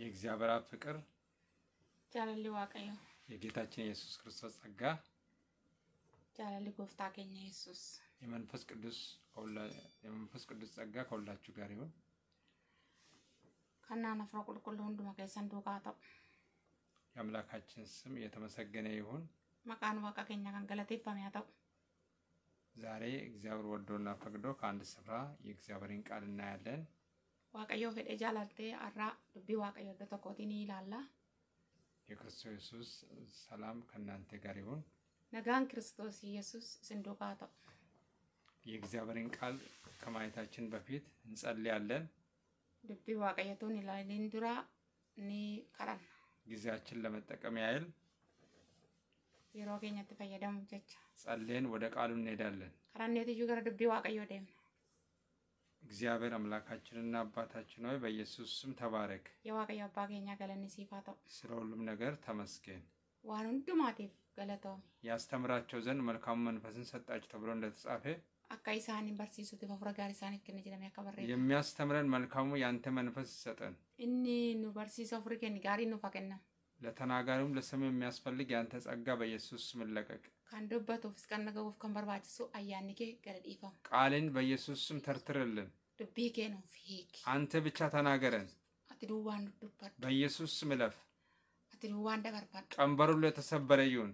የእግዚአብሔር አብ ፍቅር ጃለሊ ዋቀዩ የጌታችን የኢየሱስ ክርስቶስ ጸጋ ጃለሊ ጎፍታ አገኘ ኢየሱስ የመንፈስ ቅዱስ የመንፈስ ቅዱስ ጸጋ ከሁላችሁ ጋር ይሁን። ከናን አፍረ ቁልቁል ሁንዱ መገሰን ዱቃተው የአምላካችን ስም የተመሰገነ ይሁን። መቃን ዋቃ ገኛ ከንገለቴፈም ያተው ዛሬ እግዚአብሔር ወዶና ፈቅዶ ከአንድ ስፍራ የእግዚአብሔርን ቃል እናያለን። waaqayyoo fedhe jaalaltee har'aa dubbii waaqayyoo iddoo tokkootiin ilaalla. የክርስቶስ ኢየሱስ ሰላም ከእናንተ ጋር ይሁን። ነጋን ክርስቶስ ኢየሱስ ስንዱቃ ተው። የእግዚአብሔርን ቃል ከማየታችን በፊት እንጸልያለን። ድቢ ዋቀየቱን ይላልን ዱራ ኒ ከረን ጊዜያችን ለመጠቀም ያህል የሮ ኬኘት ፈየደሙ ጀቻ ጸልየን ወደ ቃሉ እንሄዳለን። ከረኔትዩ ገረ ድቢ ዋቀዮ ደምነ እግዚአብሔር አምላካችንና አባታችን ሆይ በኢየሱስ ስም ተባረክ። የዋቀዮ አባ ኬኛ ገለኒ ሲፋተው ስለ ሁሉም ነገር ተመስገን። ዋን ሁንዱማቲፍ ገለቶሚ ያስተምራቸው ዘንድ መልካሙ መንፈስን ሰጣቸው ተብሎ እንደተጻፈ አካ ኢሳኒ በርሲሱት ፈፍረ ጋር ኢሳኒ ክን ጅለሚ ያከበረ የሚያስተምረን መልካሙ ያንተ መንፈስ ይሰጠን እኒ ኑ በርሲሶ ፍሪገን ጋሪ ኑ ፈቀና ለተናጋሪውም ለስም የሚያስፈልግ ያንተ ጸጋ በኢየሱስ ስም ለቀቅ። ከንዱበት ኦፊስ ቀነገቡፍ ከንበርባችሱ አያንጌ ገረዲፈም ቃልን በኢየሱስ ስም ተርትርልን። ዱቤጌ ነው ፊክ አንተ ብቻ ተናገረን። አትዱዋን ዱበር በኢየሱስ ስም እለፍ። አትዱዋን ደበርባድ ቀንበር ሁሉ የተሰበረ ይሁን።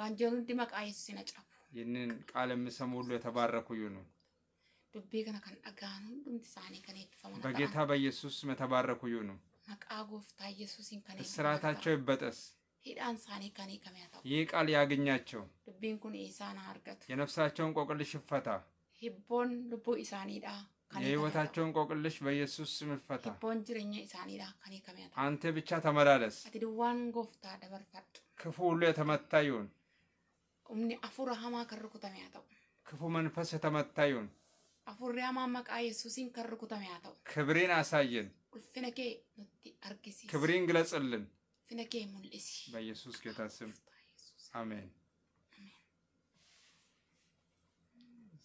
ዋንጀሉ እንዲመቃ ኢየሱስ ይነጫፉ ይህንን ቃል የምሰሙ ሁሉ የተባረኩ ይሁኑ። ዱቤ ከነ ከንጠጋኑ ዱምት ሳኔ ከነ በጌታ በኢየሱስ ስም የተባረኩ ይሁኑ። አቃጎፍታ ኢየሱስ ኢየሱስን ስራታቸው ይበጠስ ሂዳን ሳኔ ከኔ ከሚያታው ይህ ቃል ያገኛቸው ልቤን ኩን ኢሳና አርገቱ የነፍሳቸውን ቆቅልሽ ይፈታ ሂቦን ልቦ ኢሳኒዳ የህይወታቸውን ቆቅልሽ በኢየሱስ ስም ይፈታ። ቦን ጅረኛ ኢሳኒዳ ከኔ ከሚያታ አንተ ብቻ ተመላለስ። አትድዋን ጎፍታ ደበርፈድ ክፉ ሁሉ የተመታ ይሁን። ኡምኒ አፉር ሀማ ከር ኩተሚያ ክፉ መንፈስ የተመታ ይሁን። አፉር ሀማ መቃ ኢየሱስን ከርኩ ኩተሚያ ክብሬን አሳየን ፍነኬ ኑቲ አርግሲ ክብሪን ግለጽልን ፍነኬ ሙልሲ በኢየሱስ ጌታ ስም አሜን።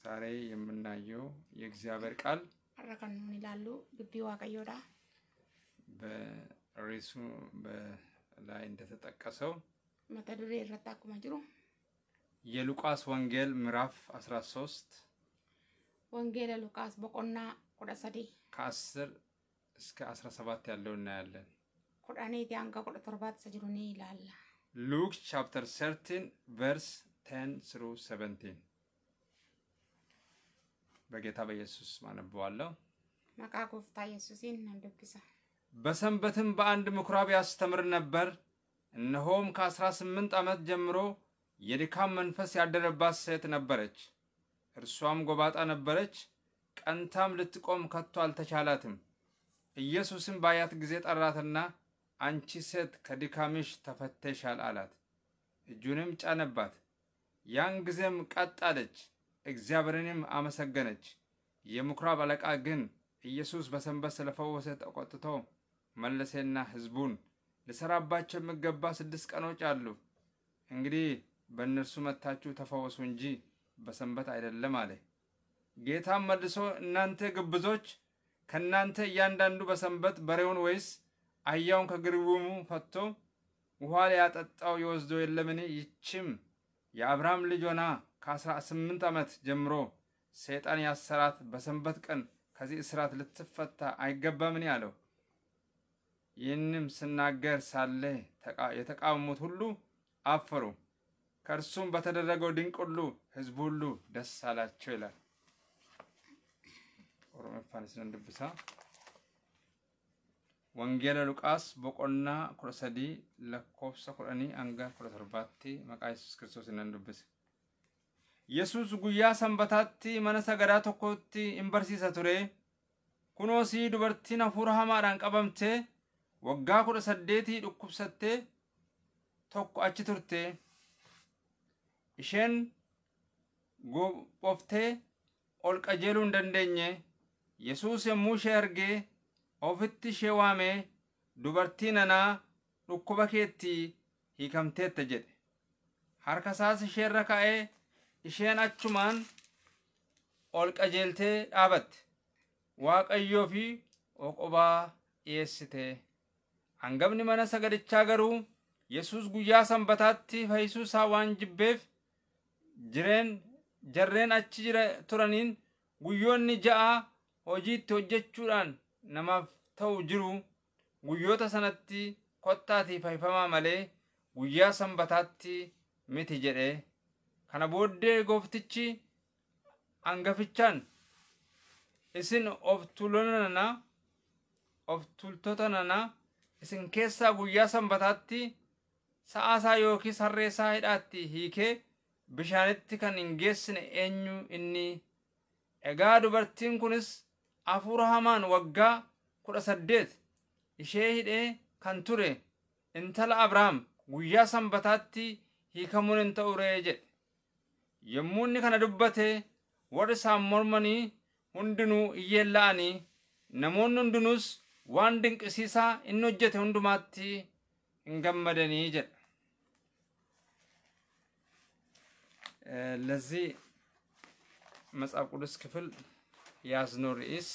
ዛሬ የምናየው የእግዚአብሔር ቃል አረከኑን ይላሉ ግቢ ዋቀዮዳ በሬሱ ላይ እንደተጠቀሰው መተዱሬ ይረታኩማ ጅሩ የሉቃስ ወንጌል ምዕራፍ 13 ወንጌል ሉቃስ በቆና ቁጥር 3 ከ10 እስከ 17 ያለው እናያለን። ቁዳኔ ዲያንጋ ቁደ ቶርባት ሰጅሩኒ ይላል ሉክ ቻፕተር ሰርቲን ቨርስ ቴን ስሩ ሰቨንቲን በጌታ በኢየሱስ ማነበዋለሁ። መቃ ጎፍታ ኢየሱስን እንደብሳ በሰንበትም በአንድ ምኩራብ ያስተምር ነበር። እነሆም ከ18 ዓመት ጀምሮ የድካም መንፈስ ያደረባት ሴት ነበረች። እርሷም ጎባጣ ነበረች፣ ቀንታም ልትቆም ከቶ አልተቻላትም። ኢየሱስም ባያት ጊዜ ጠራትና አንቺ ሴት ከድካምሽ ተፈተሻል አላት። እጁንም ጫነባት። ያን ጊዜም ቀጥ አለች፣ እግዚአብሔርንም አመሰገነች። የምኵራብ አለቃ ግን ኢየሱስ በሰንበት ስለፈወሰ ተቆጥቶ መለሴና ሕዝቡን ልሰራባቸው የሚገባ ስድስት ቀኖች አሉ፣ እንግዲህ በእነርሱ መታችሁ ተፈወሱ እንጂ በሰንበት አይደለም አለ። ጌታም መልሶ እናንተ ግብዞች ከእናንተ እያንዳንዱ በሰንበት በሬውን ወይስ አያውን ከግርቡሙ ፈቶ ውኃ ሊያጠጣው ይወስዶ የለምን? ይችም የአብርሃም ልጅ ሆና ከአስራ ስምንት ዓመት ጀምሮ ሰይጣን ያሰራት በሰንበት ቀን ከዚህ እስራት ልትፈታ አይገባምን? አለው። ይህንም ስናገር ሳለ የተቃወሙት ሁሉ አፈሩ። ከእርሱም በተደረገው ድንቅ ሁሉ ሕዝቡ ሁሉ ደስ አላቸው ይላል። Oromooffaan Wangeela Luqaas boqonnaa kudha sadii lakkoofsa kudhanii hanga kudha torbaatti maqaa Yesuus Kiristoos isinan dubbise. Yesuus guyyaa sanbataatti mana sagadaa tokkotti hin barsiisa ture. Kunoosii dubartiin hafuura hamaadhaan qabamtee waggaa kudha saddeetii dhukkubsattee tokko achi turte. Isheen gophooftee ol qajeeluu hin dandeenye. Yesuus yommuu ishee argee ofitti ishee waamee dubartii anaa dhukkuba keetti hiikamteetta jedhe. Harka isaas isheerra kaa'ee isheen achumaan ol qajeeltee dhaabatte. Waaqayyoo fi oqobaa dhiyeessite. Hangafni mana sagadichaa garuu Yesuus guyyaa sanbataatti fayyisuu isaa waan jibbeef jireen jarreen achi turaniin guyyoonni ja'a hojii itti hojjechuudhaan namaaf ta'u jiru guyyoota sanatti kottaatii fayyifamaa malee guyyaa sanbataatti miti jedhe. Kana booddee gooftichi hangafichaan isin of tulonana of tultota nana isin keessaa guyyaa sanbataatti sa'aa isaa yookiis harree isaa hidhaatti hiikee bishaanitti kan hin geessine eenyu inni egaa dubartiin kunis afuura hamaan waggaa kudha saddeet ishee hidhee kan ture intala abrahaam guyyaa sanbataatti hiikamuun hin ta'uree jedhe yommuu inni kana dubbate warri isaan mormanii hundinuu iyyeen la'anii namoonni hundinuus waan dinqisiisaa inni hojjete hundumaatti hin gammadanii jedha. Eh, ያዝኖ ርዕስ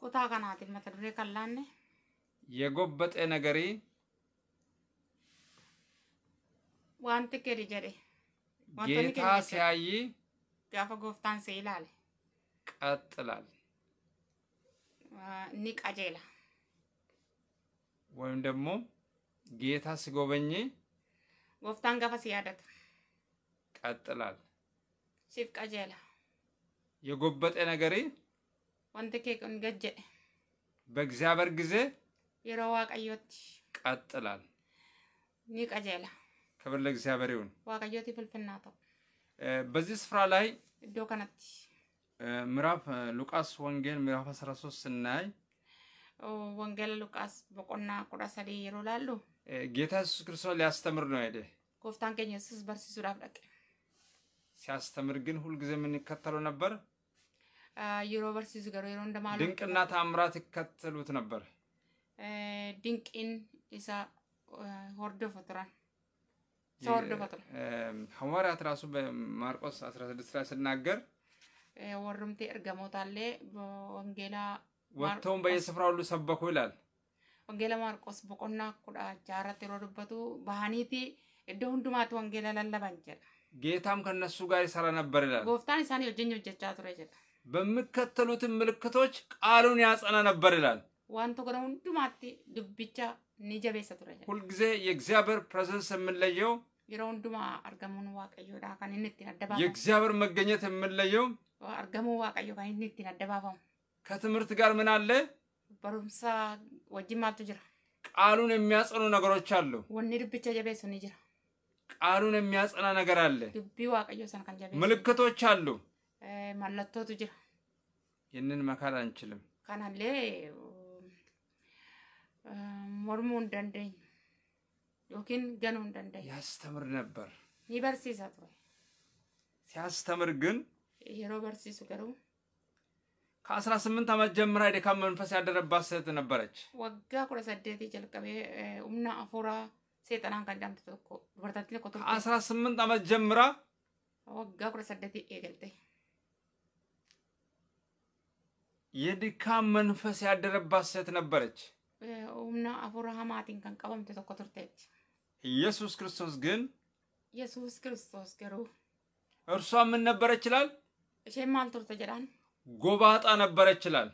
ቁታ ከናቲፍ መተ ዱሬ ቀላኔ የጎበጠ ነገሪ wanti kedi jedhe ጌታ ሲያይ ጋፈ ጎፍታን ሲላል ቀጥላል ni ወይም ደግሞ ጌታ ሲጎበኝ ጎፍታን ጋፋ ሲያደት ቀጥላል ሲፍ የጎበጠ ነገሬ ወንቲ ኬ ቁንገጀ በእግዚአብሔር ጊዜ የሮ ቀዮት ቀጥላል ኒቀጀላ ክብር ለእግዚአብሔር ይሁን። ዋቀዮት ፍልፍና ተው በዚህ ስፍራ ላይ እዶ ከነት ምዕራፍ ሉቃስ ወንጌል ምዕራፍ 13 ስናይ ወንጌል ሉቃስ በቆና ኩዳ ሰዴ የሮ ጌታ ኢየሱስ ክርስቶስ ሊያስተምር ነው ሄደ ጎፍታን ከኝ ኢየሱስ በርሲሱዳፍ ደቀ ሲያስተምር ግን ሁልጊዜ የምንከተለው ነበር የሮበርትስ ጋር ይሮ እንደማሉ ድንቅና ታምራት ይከተሉት ነበር። ድንቅን እሳ ወርዶ ፈጥራን ተወርዶ ፈጥራ ሐዋርያት ራሱ በማርቆስ 16 ላይ ስናገር ወርምቴ እርገሞታለ በወንጌላ ወጥተውም በየስፍራ ሁሉ ሰበኩ ይላል ወንጌላ ማርቆስ በቆና ኩዳ ጃራት ይሮዱበቱ ባህኒቲ እደ ሁንዱማት ወንጌላ ላለ ባንጀል ጌታም ከነሱ ጋር ይሰራ ነበር ይላል ጎፍታን ሳኔ ወጀኞ ጀቻ ቱረ ይችላል በሚከተሉትን ምልክቶች ቃሉን ያጸና ነበር ይላል። ዋንቶ ዋን ቶኮ ማቴ ዱብቻ ኒጀቤሰ ቱረ ሁልጊዜ የእግዚአብሔር ፕሬዘንስ የምንለየው yeroo ሁንዱማ አርገሙን ዋቀዮ kan inni ittiin የእግዚአብሔር መገኘት የምንለየው አርገሙ ዋቀዮ kan inni ittiin ከትምህርት ጋር ምን አለ? በሩምሳ ወጅን ማልቱ ቃሉን የሚያጸኑ ነገሮች አሉ። ወኒ ዱብቻ ጀቤሱ ኒ ጅራ። ቃሉን የሚያጸና ነገር አለ። ዱቢ ዋቀዮ ሰንካን ጀቤ ምልክቶች አሉ። mallattootu jira. Inni makaan anchilum. Kanallee mormuu hin dandeenyu yookiin ganuu hin dandeenyu. ያስተምር ነበር። ni barsiisa ture. ሲያስተምር ግን yeroo barsiisu garuu ከአስራ ስምንት ዓመት ጀምራ የድካም መንፈስ ያደረባት ሴት ነበረች። ወጋ ኩረ ሰደቴ ጀልቀቤ ኡምና አፉራ ሴጠናን ከንዳምት ቶኮ ዱበርታቲ ቶኮ ከአስራ ስምንት ዓመት ጀምራ ወጋ ኩረ ሰደቴ ኤገልቴ የድካም መንፈስ ያደረባት ሴት ነበረች። ኡምና አፉራ ሀማቲን ከን ኢየሱስ ክርስቶስ ግን ኢየሱስ ክርስቶስ ገሩ እርሷ ምን ነበረ ይላል? እሼን ቱርተ ጀዳን ጎባጣ ነበረ ይላል።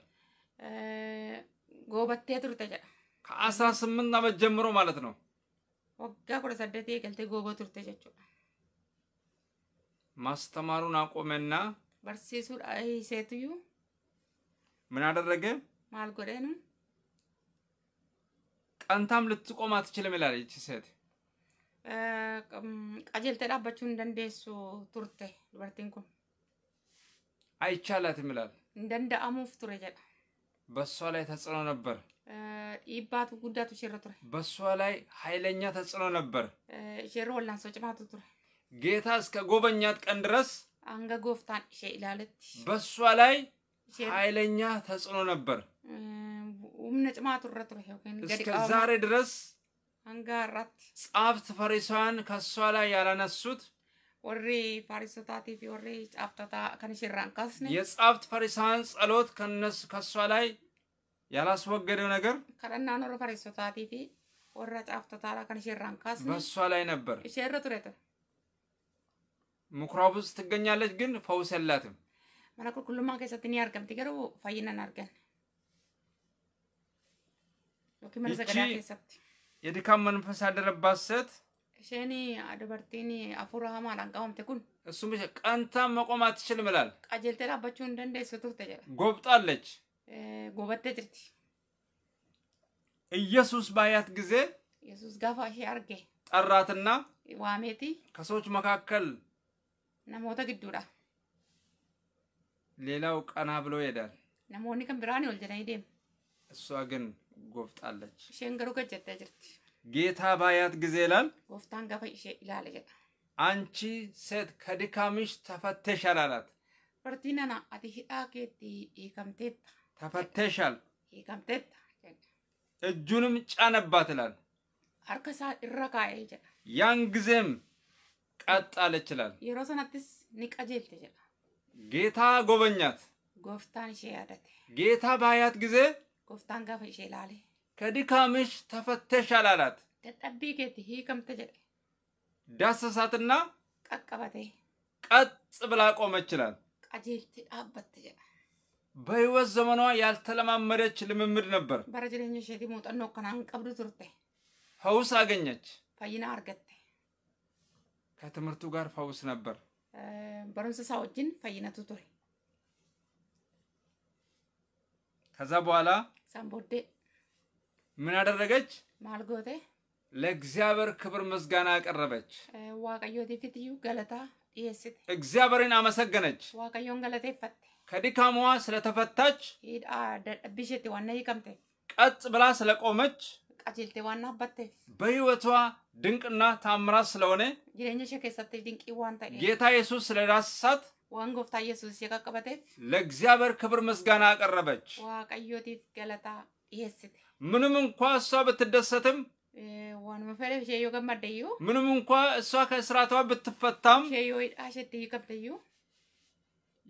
ጎበቴ ቱርተ ጀዳ ከአስራ ስምንት ዓመት ጀምሮ ማለት ነው። ወጋ ኩደ ሰደቴ ገልቴ ጎበ ቱርተ ጀቹ ማስተማሩን አቆመና በርሲሱ ሴትዩ ምን አደረገ? ማልጎደንም ቀንታም ልትቆም አትችልም ይላለች ሴት ቀጀል ዳባችሁ እንደንደሱ ቱርቴ ዱbartiin አይቻላት አይቻላትም እንደንደ እንደንዳአሙፍ ቱሬ ጀዳ በእሷ ላይ ተጽዕኖ ነበር። ኢባቱ ጉዳቱ ሽሮ ቱሬ በእሷ ላይ ኃይለኛ ተጽዕኖ ነበር። ሽሮ ወላንሶ ጭማቱ ቱሬ ጌታ እስከ ጎበኛት ቀን ድረስ አንገ ጎፍታን ኢሼ ኢላለች በእሷ ላይ ኃይለኛ ተጽዕኖ ነበር። እስከ ዛሬ ድረስ ጻፍት ፈሪሳውያን ከእሷ ላይ ያላነሱት ወሬ ፋሪሶታቲፍ ወሬ ጻፍታታ ከንሽራን ካስነ የጻፍት ፈሪሳውያን ጸሎት ከነሱ ከእሷ ላይ ያላስወገደው ነገር ከረና ኖሮ ፊ ወራ ጻፍታታ ከንሽራን ካስነ በእሷ ላይ ነበር። እሸረ ቱሬተ ምኩራብ ውስጥ ትገኛለች፣ ግን ፈውስ የላትም። Mana qulqullummaa keessatti ni argamti garuu fayyinan argan. Yookiin mana sagadaa keessatti. የድካም መንፈስ ያደረባት ሴት isheen dubartiin hafuura hamaadhaan qabamte kun እሱም ቀንታ መቆም አትችልም ይላል። qajeeltee dhaabbachuu hin dandeessu turte jedha. ጎብጣለች። ጎበttee jirti. ኢየሱስ ባያት ጊዜ ኢየሱስ ጋፋ ishee arge ጠራትና ዋሜቲ ከሰዎች መካከል namoota gidduudha ሌላው ቀና ብሎ ይሄዳል። ለሞኒ ከም ብራን ይወልደና ይደም እሷ ግን ጎፍጣለች። ሸንገሩ ገጀታ ጅርት ጌታ ባያት ጊዜ ይላል ጎፍታን ገፈ ይላል ይላል አንቺ ሴት ከድካምሽ ተፈተሻል አላት። ፈርቲናና አትሂጣ ኬቲ ይከምቴት ተፈተሻል ይከምቴት እጁንም ጫነባት አርከሳ ይረካ ይጀ ያን ጊዜም ቀጣለች የሮሰናትስ ንቀጀል ተጀላ ጌታ ጎበኛት። ጎፍታን ሼ ያደት ጌታ ባያት ጊዜ ጎፍታን ጋፈ ሼ ላለ ከድካምሽ ተፈተሻል አላት። ገጠቢ ጌት ሂከምተ ጀደ ዳሰሳትና ቀቀበቴ ቀጥ ብላ ቆመች ይላል። ቀጀልቲ ዳበት ጀደ በህይወት ዘመኗ ያልተለማመደች ልምምድ ነበር። በረጅለኝ ሸዲ ሞጠኖ ከናን ቀብዱ ቱርቴ ፈውስ አገኘች። ፈይና አርገቴ ከትምህርቱ ጋር ፈውስ ነበር። በሮምሳ ወጅን ፈይነቱ ቱሬ ከዛ በኋላ ሳምቦዴ ምን አደረገች? ማልጎቴ ለእግዚአብሔር ክብር ምስጋና አቀረበች። ዋቀዮቴ ፊትዩ ገለታ ዲየስት እግዚአብሔርን አመሰገነች። ዋቀዮን ገለቴ ፈት ከድካሟ ስለተፈታች ሂድ ብሸት ዋና ይቀምቴ ቀጥ ብላ ስለቆመች ቀጀልቴ ዋና አባቴ በህይወቷ ድንቅና ታምራት ስለሆነ ጅረኛ ሸከሰት ድንቅ ዋንታ ጌታ ኢየሱስ ስለዳሰሳት ወን ኢየሱስ የቀቀበቴ ለእግዚአብሔር ክብር ምስጋና አቀረበች። ዋቀዮቴ ገለታ ይሄስት ምንም እንኳ እሷ ብትደሰትም ወን መፈለ ሸዮ ገመደዩ ምንም እንኳ እሷ ከእስራቷ ብትፈታም ሸዮ አሸት ይከብደዩ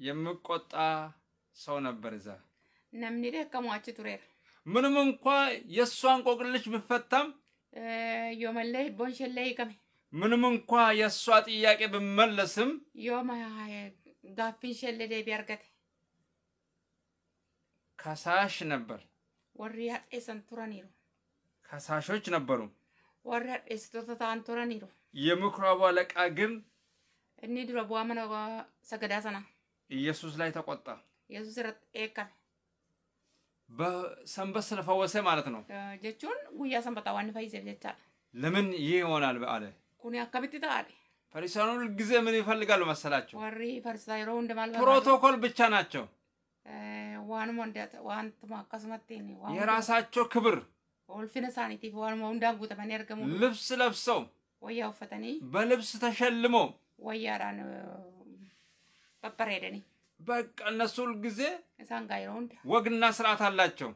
የምቆጣ ሰው ነበር። እዛ ነምኒደ ከሟች ቱሬር ምንም እንኳ የእሷን ቆቅልሽ ብፈታም ዮመለይ ቦንሸለይ ይቀሜ ምንም እንኳ የእሷ ጥያቄ ብመለስም ዮመ ጋፊን ሸለ ዴቢ ከሳሽ ነበር ወሪ ሀጤሰን ቱረኒሩ ከሳሾች ነበሩ ወሪ ሀጤስቶተ ታን ቱረኒሩ የምኩራቡ አለቃ ግን እኒ ዱረ በዋመነ ሰገዳሰና ኢየሱስ ላይ ተቆጣ ኢየሱስ ረጤቀሜ በሰንበት ስለፈወሰ ማለት ነው። ጀቹን ጉያ ሰንበታ ዋን ፈይዘ ጀቻ ለምን ይህ ይሆናል በአለ ኩኒ አካቢት ታሪ ፈሪሳኑ ሁል ጊዜ ምን ይፈልጋሉ መሰላቸው? ወሪ ፈሪሳይሮ እንደማልባ ፕሮቶኮል ብቻ ናቸው። ዋን ዋንሞ እንደት ዋንትሞ ዋን የራሳቸው ክብር ኦልፊነ ሳኒቲፍ ጉተ ማን ያርገሙ ልብስ ለብሰው ወያው ፈተኒ በልብስ ተሸልሞ ወያራን በበሬደኒ በቃ እነሱ ሁልጊዜ ወግና ስርዓት አላቸው።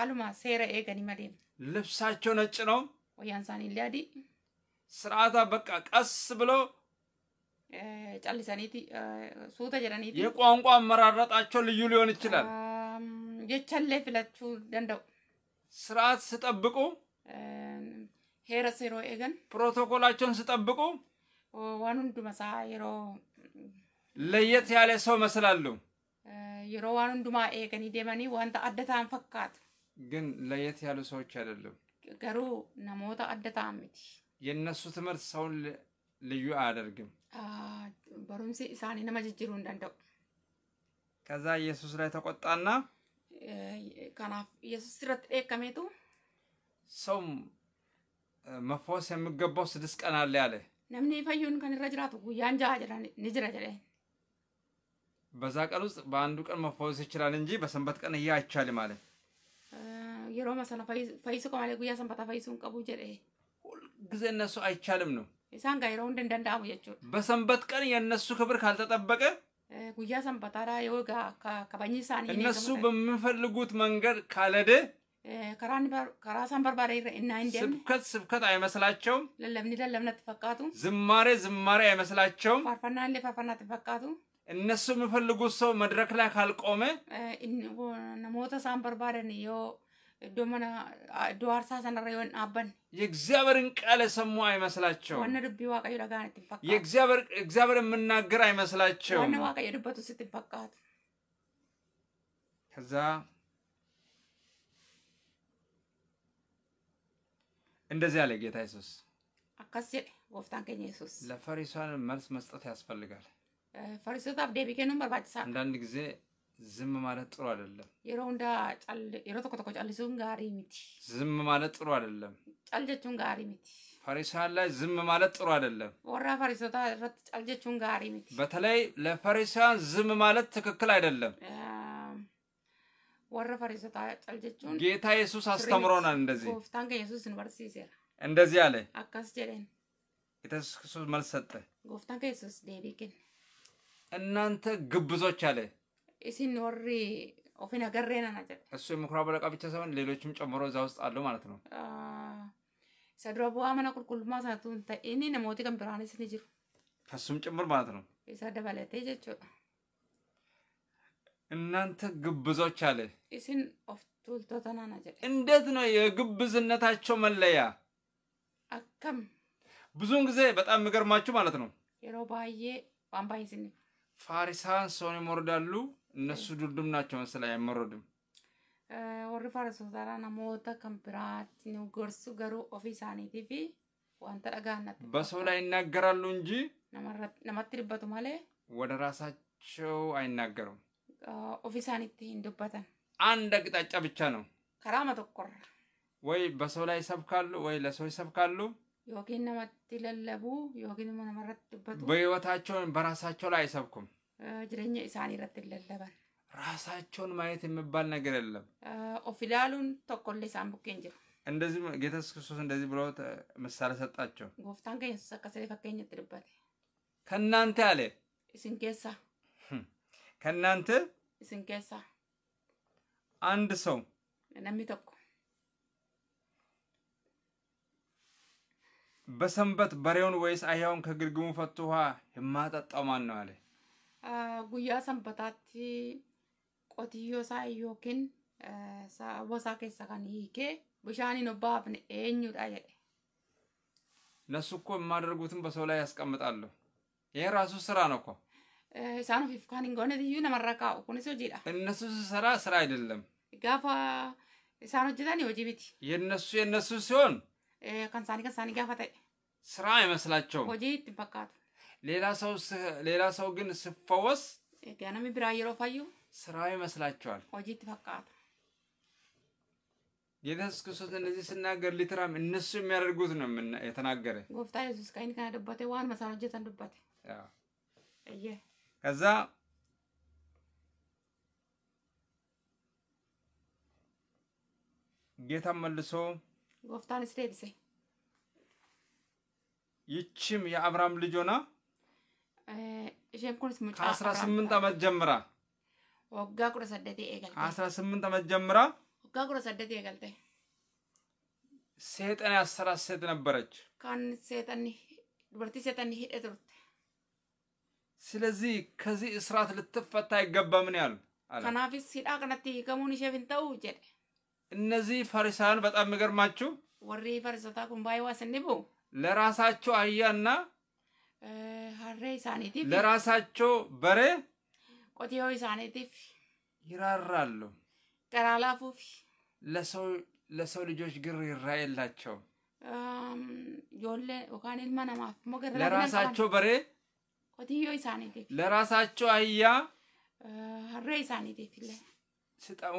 አሉማ ሴረ ኤገኒ መሌም ልብሳቸው ነጭ ነው። ወያንሳን ሊያዲ ስርዓታ በቃ ቀስ ብሎ ጨልሰኒቲ ሱተ ጀረኒቲ የቋንቋ አመራረጣቸው ልዩ ሊሆን ይችላል። የቸሌ ፍለቹ ደንደው ስርዓት ስጠብቁ ሄረ ሴሮ ኤገን ፕሮቶኮላቸውን ስጠብቁ ዋኑንዱ መሳ ሄሮ ለየት ያለ ሰው መስላሉ የሮ ዋን ሁንዱማ ኤገኒ ደመኒ ዋንታ አደ ታን ግን ለየት ያሉ ሰዎች አይደሉም። ገሩ ነሞተ አደታ ታን ሚቲ የእነሱ ትምህርት ሰውን ልዩ አያደርግም። በሩምሲ ኢሳኒ ነመ እንደንደው ከዛ ኢየሱስ ላይ ተቆጣና ከናፍ ኢየሱስ ስረት ኤከሜቱ ሰው መፈወስ የሚገባው ስድስት ቀን አለ ያለ ነምኒ ፈዩን ከንረጅራቱ ጉያን ጃ ጅራ ንጅራ ጅሬን በዛ ቀን ውስጥ በአንዱ ቀን መፈወስ ይችላል እንጂ በሰንበት ቀን እያ አይቻልም ማለት የሮ መሰለ ፈይሱ ከማለ ጉያ ሰንበታ ፈይሱን ቀቡ ጀደ ሁልጊዜ እነሱ አይቻልም ነው ኢሳን ጋይሮ እንደ እንደንዳሙ ጀቹ በሰንበት ቀን የነሱ ክብር ካልተጠበቀ ጉያ ሰንበታራ የወጋ ከባኝ ሳን እነሱ በሚፈልጉት መንገድ ካለደ ከራ ሰንበርባሬ እና እንደ ስብከት ስብከት አይመስላቸውም ለለምኒ ለለምነት ተፈቃቱ ዝማሬ ዝማሬ አይመስላቸውም ፋርፋና ለ ፋርፋና ተፈቃቱ እነሱ የሚፈልጉት ሰው መድረክ ላይ ካልቆመ ሞተ ሳን በርባደን ዮ ዶመና ዶዋርሳ ሰነረ ዮን አበን የእግዚአብሔርን ቃል የሰሙ አይመስላቸው ወነ ድቢ የእግዚአብሔር እግዚአብሔር የምናገር አይመስላቸው ወነ ድበቱ ከዛ እንደዚህ አለ ጌታ ኢየሱስ አካስ ከኛ ኢየሱስ ለፈሪሳውያን መልስ መስጠት ያስፈልጋል ፈሪሶታ አፍ ደቢኬ ኑም barbaachisaa አንዳንድ ጊዜ ዝም ማለት ጥሩ አይደለም። የሮ ሁንዳ የሮ ቶኮ ቶኮ ጨልሱን ጋሪ ሚቲ ዝም ማለት ጥሩ አይደለም። ጨል ጀቹን ጋሪ ሚቲ ፈሪሳን ላይ ዝም ማለት ጥሩ አይደለም። ወራ ፈሪሶታ ረት ጨል ጀቹን ጋሪ ሚቲ በተለይ ለፈሪሳን ዝም ማለት ትክክል አይደለም። ወረ ፈሪሶታ ጨል ጀቹን ጌታ ኢየሱስ አስተምሮናል። እንደዚህ ጎፍታን ከኢየሱስ ንበርሲሴራ እንደዚህ አለ። አካስ ጀደን ጌታ ኢየሱስ መልስ ሰጠ። ጎፍታን ከኢየሱስ ደቢኬን እናንተ ግብዞች አለ። ኢሲን ወሪ ኦፊን አገሬና ናጀ እሱ የምኩራብ አለቃ ብቻ ሳይሆን ሌሎችም ጨምሮ እዛ ውስጥ አሉ ማለት ነው። isa dura bu'aa mana qulqullummaa sanatu hin ta'e inni namooti kan ከሱም ጭምር ማለት ነው። isa dabalatee እናንተ ግብዞች አለ። ኢሲን ኦፍ ቱልቶታ ናና እንዴት ነው የግብዝነታቸው መለያ? አከም ብዙውን ጊዜ በጣም የሚገርማችሁ ማለት ነው። የሮባዬ ባምባይ ዋንባይን ፋሪሳን ሰውን ይሞርዳሉ። እነሱ ዱርዱም ናቸው መሰለ አይመረድም ወር ፋሪሶታራ ናሞታ ከምፕራት ነው ገሩ ኦፊሳኔ ቲቪ ዋንተ ረጋነ በሰው ላይ ይናገራሉ እንጂ ነማትልበቱ ማለት ወደ ራሳቸው አይናገሩም። ኦፊሳኒት ሂንዱበተን አንድ አቅጣጫ ብቻ ነው። ከራመ ተቆር ወይ በሰው ላይ ይሰብካሉ ወይ ለሰው ይሰብካሉ። yookiin namatti lallabu yookiin immoo namarratti በህይወታቸውን በራሳቸው ላይ አይሰብኩም። ጅረኛ ኢሳኒ irratti lallaban ራሳቸውን ማየት የሚባል ነገር የለም። ኦፍ ኢላሉን tokkollee isaan bukkeen እንደዚህ ጌታ ኢየሱስ ክርስቶስ እንደዚህ ብሎ ምሳሌ ሰጣቸው። ጎፍታን ከኢየሱስ አካሰሌ ፈቀኝት ድበት ከእናንተ አለ ኢስን ኬሳ ከእናንተ አንድ ሰው ነሚ tokko በሰንበት በሬውን ወይስ አህያውን ከግርግሙ ፈቶ ውሃ የማጠጣው ማን ነው አለ። ጉያ ሰንበታት ቆትዮ ሳ ዮኪን ቦሳ ኬሳ ከን ሂኬ ብሻኒን ባፍን ኤኙዳ jedhe እነሱ እኮ የማደርጉትን በሰው ላይ ያስቀምጣሉ። ይሄ ራሱ ስራ ነው እኮ ሳኑ ifkaan hin goone ነመረካ namarra kaa'u kunis hojiidha. ስራ ስራ አይደለም። ጋፋ ሳኑ ጅታን hojii የነሱ የነሱ ሲሆን Eh, kan isaanii kan ስራ አይመስላቸውም። hojii ittiin ሌላ ሰው ሌላ ሰው ግን ስፈወስ namni biraa yeroo fayyu ስራ ይመስላቸዋል። hojii itti ጌታ ኢየሱስ ክርስቶስ እንደዚህ ስናገር ሊትራም እነሱ የሚያደርጉት ነው የተናገረ። ጎፍታ ኢየሱስ ቀይን ከነ ዱበቴ ዋን መሳን ሆጀተን እየ ከዛ ጌታ መልሶ ጎፍታን ስቴብሴ ይችም የአብርሃም ልጅ ሆና eh, ከአስራ ስምንት ዓመት ጀምራ ወጋ ቁረ ከአስራ ስምንት ዓመት ጀምራ ወጋ ቁረ ሴጠን ያሰራት ሴት ነበረች። ካን ሴጠን ዱበርቲ ሴጠን ሂደ ስለዚህ ከዚህ እስራት ልትፈታ አይገባም ያሉ። ከናፊስ ሂዳ ከነቲ ከሙን ሸፍን ተው ጀደ እነዚህ ፈሪሳውያን በጣም የሚገርማችሁ ወሪ ፈሪሳታ ኩምባይ ዋስንቡ ለራሳቸው አህያና ሀሬ ሳኔቲ ለራሳቸው በሬ ቆትዮ ሳኔቲ ይራራሉ። ቀራላፉ ለሰው ለሰው ልጆች ግር ይራየላቸው የላቸውም። ጆሌ ዮካን ኢልማ ለራሳቸው በሬ ቆትዮ ሳኔቲ ለራሳቸው አህያ ሀሬ ሳኔቲ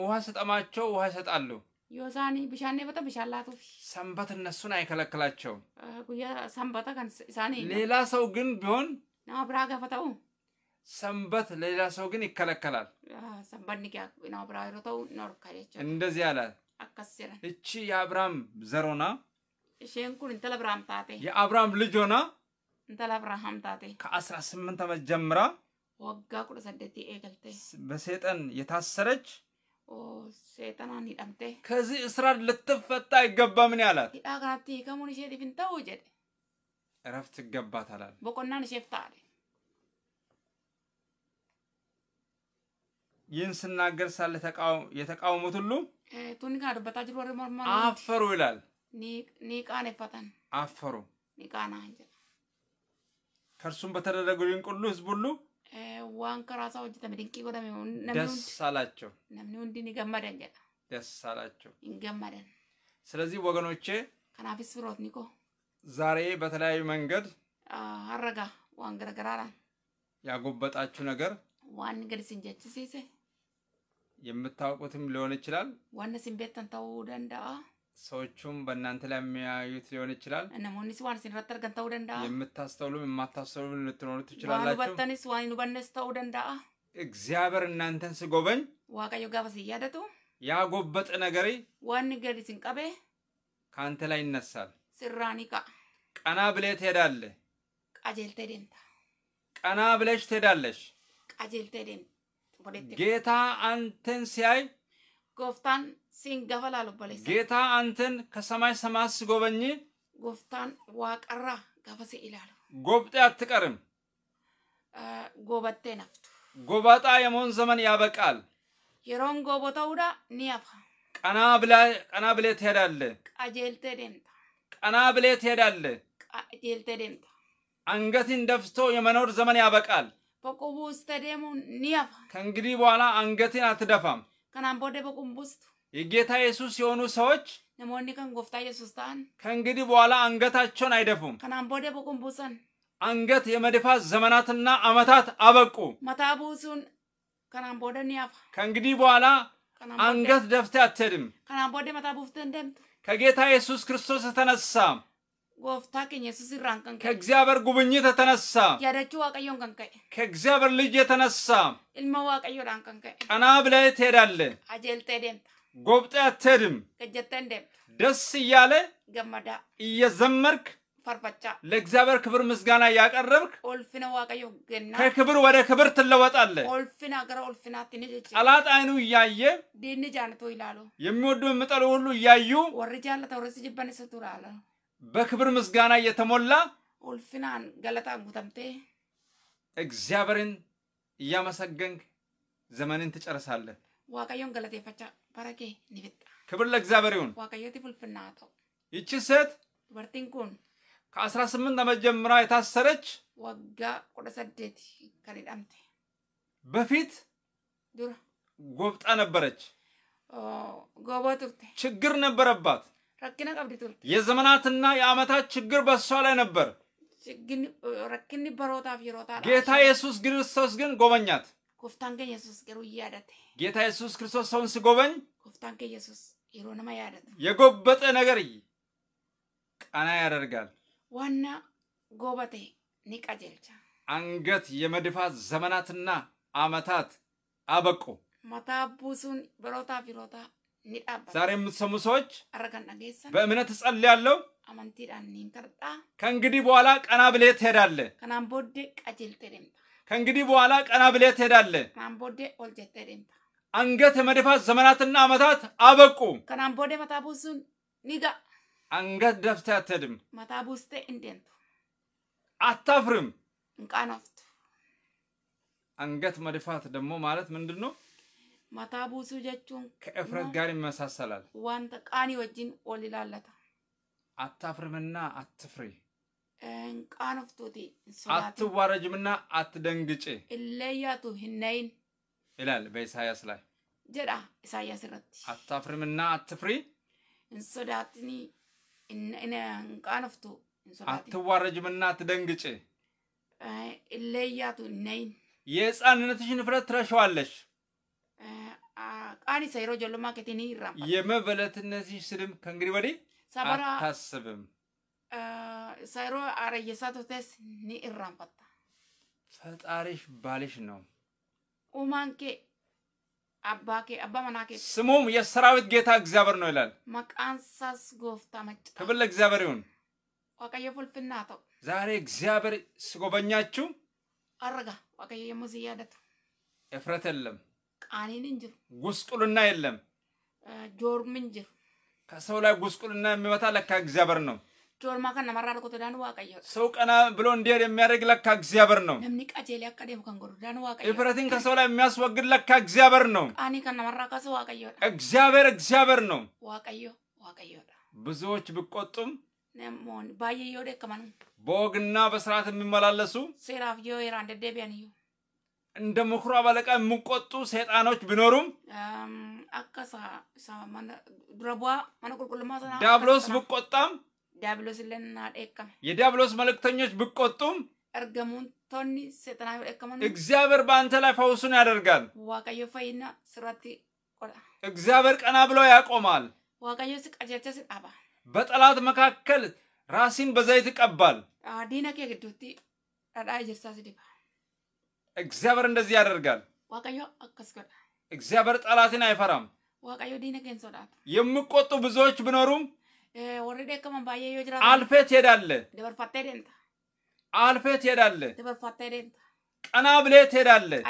ውሃ ስጠማቸው ውሃ ይሰጣሉ። ዮዛኒ ብሻኔ በጣ ብሻላቱ ሰንበት እነሱን አይከለክላቸውም። ጉያ ሌላ ሰው ግን ቢሆን ናማ ብራ ሰንበት ሌላ ሰው ግን ይከለከላል። ሮተው እንደዚህ አለ። አከስረ እቺ የአብርሃም ዘሮና የአብርሃም ልጅ ሆና ከአስራ ስምንት ዓመት ጀምራ ወጋ ቁጥር ሰደቴ ኤገልቴ በሰይጣን የታሰረች seexanaan hidhamte. Kazii Israa'el littaffatta አይገባምን ያላት hidhaa kanatti hiikamuun isheetiif hin ta'u jedhe እረፍት ይገባታል አለ። boqonnaan isheef ta'ale ይህን ስናገር ሳለ የተቃወሙት ሁሉ ቱኒ ጋር ዱበታ ጅሩ ወሬ ሞርማ አፈሩ ይላል። ኒቃኔፈተን አፈሩ ኒቃና ከእርሱም በተደረገው ድንቅ ሁሉ ህዝብ ሁሉ waan karaa isaa hojjetame dinqii godhame ደስ አላቸው። namni hundi ni gammadan jedha ደስ አላቸው hin gammadan። ስለዚህ ወገኖቼ kanaafis firootni koo ዛሬ በተለያዩ መንገድ አረጋ ዋን ገረገራራን ያጎበጣችሁ ነገር ዋን ገድ ሲንጀችሲሴ የምታውቁትም ሊሆን ይችላል ዋን ሲንቤተን ተው ደንዳ ሰዎቹም በእናንተ ላይ የሚያዩት ሊሆን ይችላል። ነሞኒስ ዋን ሲንረት ርገንተው ደንዳ የምታስተውሉም የማታስተውሉም ልትኖሩ ትችላላችሁ። በተኒስ ዋን በነስ ደንዳ እግዚአብሔር እናንተን ስጎበኝ ዋቀዮ ጋበስ እያደቱ ያጎበጠ ነገሬ ዋን ገድ ሲንቀቤ ከአንተ ላይ ይነሳል። ስራኒቃ ቀና ብለ ትሄዳለ ቃጀልቴ ደምታ ቀና ብለሽ ትሄዳለሽ። ቃጀልቴ ደምታ ጌታ አንተን ሲያይ ጎፍታን ሲንገፈል አልቦለሰ ጌታ አንተን ከሰማይ ሰማያት ስጎበኝ ጎፍታን ዋቀራ ገፈሴ ይላሉ። ጎብጤ አትቀርም፣ ጎበቴ ነፍቱ ጎባጣ የመሆን ዘመን ያበቃል። የሮን ጎቦተውዳ ኒያፋ ቀና ብላ ቀና ብሌ ትሄዳለ። ቀጀልቴ ደንታ ቀና ብለ ትሄዳለ። ቀጀልቴ ደንታ አንገትን ደፍቶ የመኖር ዘመን ያበቃል። በቁቡ ውስተ ደሞ ኒያፋ ከእንግዲህ በኋላ አንገትን አትደፋም። ከናን ቦደ በቁም የጌታ ኢየሱስ የሆኑ ሰዎች ነሞኒ ከን ጎፍታ ኢየሱስ ታን ከእንግዲህ በኋላ አንገታቸውን አይደፉም። ከናን ቦደ በቁም አንገት የመድፋት ዘመናትና አመታት አበቁ። መታ ቡሱን ቦደ ኒያፋ ከእንግዲህ በኋላ አንገት ደፍተህ አትሄድም። ከናን ቦደ መታ ቡፍተህ ከጌታ ኢየሱስ ክርስቶስ የተነሳ ጎፍታ ኬኘ የሱስ ከእግዚአብሔር ጉብኝት የተነሳ ያደቹ ዋቀዮን ከንከ ከእግዚአብሔር ልጅ የተነሳ ኢልመ ዋቀዮዳን ቀን ከ ቀና ብለህ ትሄዳለህ። አጀልጤ ደምታ ጎብጤ አትሄድም። ገጀተን ደምታ ደስ እያለ ገመዳ እየዘመርክ ፈርፈቻ ለእግዚአብሔር ክብር ምስጋና እያቀረብክ ኦልፍነ ዋቀዮ ገና ከክብር ወደ ክብር ትለወጣለህ። ኦልፍና ገረ ኦልፍና ትንጅጭ ጠላት አይኑ እያየ ዲን ጃንቶ ይላሉ የሚወዱ የሚጠሉ ሁሉ እያዩ ወርጃለ ተወርስ ወረስ ጅበን ስቱራለ በክብር ምስጋና የተሞላ ኡልፊናን ገለጣን ጉተምቴ እግዚአብሔርን እያመሰገንክ ዘመንን ትጨርሳለህ። ዋቀዮን ገለቴፈቻ በረኬ ኒፍጣ ክብር ለእግዚአብሔር ይሁን። ዋቀዮቲ ፉልፍና ይቺ ሴት ዱበርቲን ኩን ከ18 ዓመት ጀምራ የታሰረች ወጋ ቁደ ሰዴት ከኒዳምቴ በፊት ዱር ጎብጣ ነበረች። ጎቦ ችግር ነበረባት። የዘመናትና የዓመታት ችግር በሷ ላይ ነበር። ጌታ ኢየሱስ ክርስቶስ ግን ጎበኛት። ጌታ ኢየሱስ ክርስቶስ ሰውን ሲጎበኝ የጎበጠ ነገር ቀና ያደርጋል። ዋና ጎበቴ ኒቀጀልቻ አንገት የመድፋት ዘመናትና ዓመታት አበቁ። መታ በሮታ ፊሮታ ዛሬ የምትሰሙ ሰዎች በእምነት እጸልያለሁ። ከእንግዲህ በኋላ ቀና ብለህ ትሄዳለህ። ከእንግዲህ በኋላ ቀና ብለህ ትሄዳለህ። አንገት የመድፋት ዘመናትና ዓመታት አበቁ። አንገት ደፍተህ አትሄድም። አታፍርም። አንገት መድፋት ደግሞ ማለት ምንድን ነው? Mataa buusuu jechuun ከእፍረት ጋር ይመሳሰላል። ዋንተ ቃኒ ወጅን ኦል ይላለታ። አታፍርምና አትፍሪ። ቃን ኦፍቱቲ አትዋረጅምና አትደንግጭ። እለያቱ ህነይን ይላል በኢሳያስ ላይ ጀዳ ኢሳያስ ረት አታፍርምና አትፍሪ እንሶዳትኒ ቃን ኦፍቱ አትዋረጅምና አትደንግጭ። እለያቱ ነይን የህፃንነትሽን እፍረት ትረሸዋለሽ። ቃን ኢሳ ጀሎማ ከቲኒ ይራ የመበለት እነዚህ ስድም ከእንግዲህ ወዲህ ሰበራ አታስብም ኢሳ የሮ አረየሳ ቶቴስ ኒ ይራምፈታ ፈጣሪሽ ባልሽ ነው። ኡማንኬ አባኬ አባ መናኬ ስሙም የሰራዊት ጌታ እግዚአብሔር ነው ይላል። መቃንሳስ ጎፍታ መጭ ክብር ለእግዚአብሔር ይሁን። ዋቀየ ፉልፍና ተው ዛሬ እግዚአብሔር ስጎበኛችሁ አረጋ ዋቀየ የሙዝ እያደቱ እፍረት የለም። ጉስቁልና የለም። ከሰው ላይ ጉስቁልና የሚመታ ለካ እግዚአብሔር ነው። ዶርማ ከነ ዋቀየ ሰው ቀና ብሎ እንዲሄድ የሚያደርግ ለካ እግዚአብሔር ነው። ነምኒ ከንጎዱ ዳን ዋቀየ እፍረትን ከሰው ላይ የሚያስወግድ ለካ እግዚአብሔር ነው። አኒ ከነ መራ ከሰ ዋቀየ እግዚአብሔር እግዚአብሔር ነው። ዋቀየ ዋቀየ ብዙዎች ከማን በወግና በስርዓት የሚመላለሱ ሴራፍ እንደደቢያን እዩ እንደ ምክሩ አበለቃ የምቆጡ ሰይጣኖች ቢኖሩም ዳብሎስ ብቆጣም ዳብሎስ ለና የዳብሎስ መልእክተኞች ብቆጡም እርገሙን ቶኒ ሰይጣና ይወደከመን እግዚአብሔር በአንተ ላይ ፈውሱን ያደርጋል። እግዚአብሔር ቀና ብሎ ያቆማል። በጠላት መካከል ራሲን በዘይት ይቀባል። እግዚአብሔር እንደዚህ ያደርጋል። እግዚአብሔር ጠላትን አይፈራም። የሚቆጡ ብዙዎች ቢኖሩም አልፌ ትሄዳለህ፣ አልፌ ትሄዳለህ፣ ቀና ብለህ ትሄዳለህ።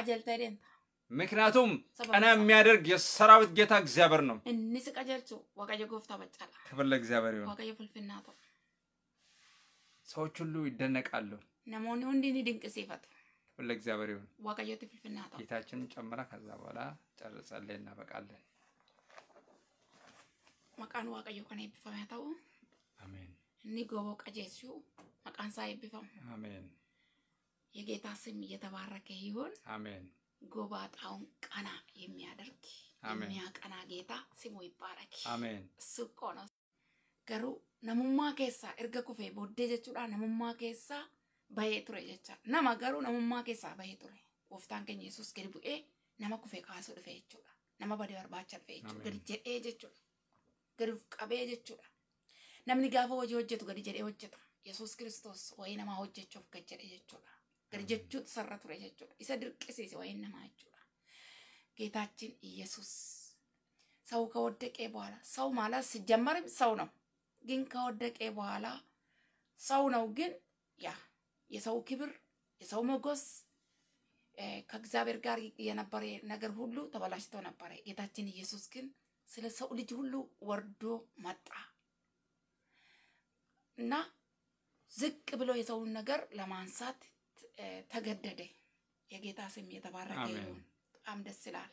ምክንያቱም ቀና የሚያደርግ የሰራዊት ጌታ እግዚአብሔር ነው። እንስ ጎፍታ ክብር ለእግዚአብሔር ይሁን። ፍልፍናቶ ሰዎች ሁሉ ይደነቃሉ። ነሞኒ ሁንዲኒ ድንቅ ሲፈቱ ሁለ እግዚአብሔር ይሁን። ዋጋየቱ ፍልፍልና ጌታችን ጨምራ ከዛ በኋላ ጨርሰለ እናበቃለን። maqaan ዋቀየ kana eebbifame ያታው አሜን። እኒ ጎቦ goboo qajeelchu maqaan isaa አሜን። የጌታ ስም እየተባረከ ይሁን። አሜን። ጎባጣውን ቀና የሚያደርግ የሚያቀና ጌታ ስሙ ይባረክ። አሜን። እሱ እኮ ነው። ገሩ ነሙማ ኬሳ ኤርገ ኩፌ ቦዴ ጀቹudha ነሙማ ኬሳ bahee ture jecha nama garuu namummaa keessaa bahee ture gooftaan keenya yesus gadi bu'ee nama kufee kaasuu dhufe jechuudha nama badee barbaacha dhufe jechuudha gadi jedhee jechuudha gadi qabee jechuudha namni gaafa hojii hojjetu gadi jedhee hojjeta yesus kiristoos wayii namaa hojjechuuf gadi jedhe jechuudha gadi jechuut sarra ture jechuudha isa dirqisiise wayiin namaa jechuudha ጌታችን ኢየሱስ ሰው sa'u በኋላ ሰው ማለት ሲጀመርም ሰው ነው ግን ከወደቀ በኋላ sa'u ነው gin ያ የሰው ክብር፣ የሰው ሞገስ ከእግዚአብሔር ጋር የነበረ ነገር ሁሉ ተበላሽቶ ነበረ። ጌታችን ኢየሱስ ግን ስለ ሰው ልጅ ሁሉ ወርዶ መጣ እና ዝቅ ብሎ የሰውን ነገር ለማንሳት ተገደደ። የጌታ ስም የተባረከ ይሁን። በጣም ደስ ይላል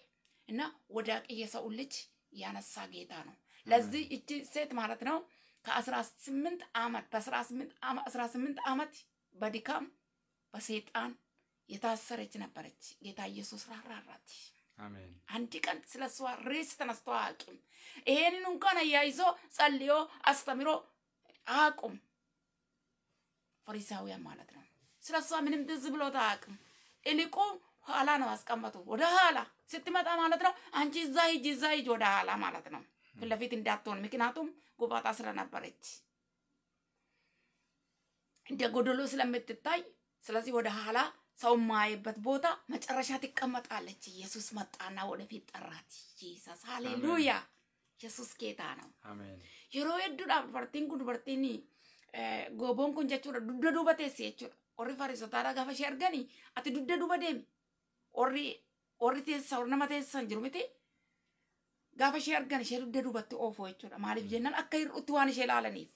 እና ወዳቂ የሰውን ልጅ ያነሳ ጌታ ነው። ለዚህ እቺ ሴት ማለት ነው ከአስራ ስምንት ዓመት በአስራ ስምንት ዓመት በድካም በሰይጣን የታሰረች ነበረች። ጌታ ኢየሱስ ራራላት። አንድ ቀን ስለ እሷ ርዕስ ተነስቶ አያውቅም። ይሄንን እንኳን አያይዞ ጸልዮ አስተምሮ አያውቁም። ፈሪሳውያን ማለት ነው። ስለ እሷ ምንም ትዝ ብሎት አያውቅም። እልቁ ኋላ ነው አስቀመጡ። ወደ ኋላ ስትመጣ ማለት ነው። አንቺ እዛ ሂጅ፣ እዛ ሂጅ፣ ወደ ኋላ ማለት ነው። ፊት ለፊት እንዳትሆን፣ ምክንያቱም ጉባጣ ስለነበረች እንደ ጎደሎ ስለምትታይ ስለዚህ ወደ ኋላ ሰው ማይበት ቦታ መጨረሻ ትቀመጣለች። ኢየሱስ መጣና ወደፊት ጠራት። ኢየሱስ ሃሌሉያ! ኢየሱስ ጌታ ነው። አሜን። የሮ የዱ ዳብርቲን ጉድ በርቲኒ ጎቦን ኩን ጀቹ ዱደ ዱበቴ ሲቹ ኦሪ ፈሪሶታ ዳጋፈ ሸርገኒ አቲ ዱደ ዱበዴም ኦሪ ኦሪ ቴሳ ኦርነማቴ ሰንጅሩ ሚቴ ጋፈ ሸርገኒ ሸ ዱደ ኦፎ ይቹ ማሪፍ ጀነን አከይር ኡቲዋን ሸላለኒፍ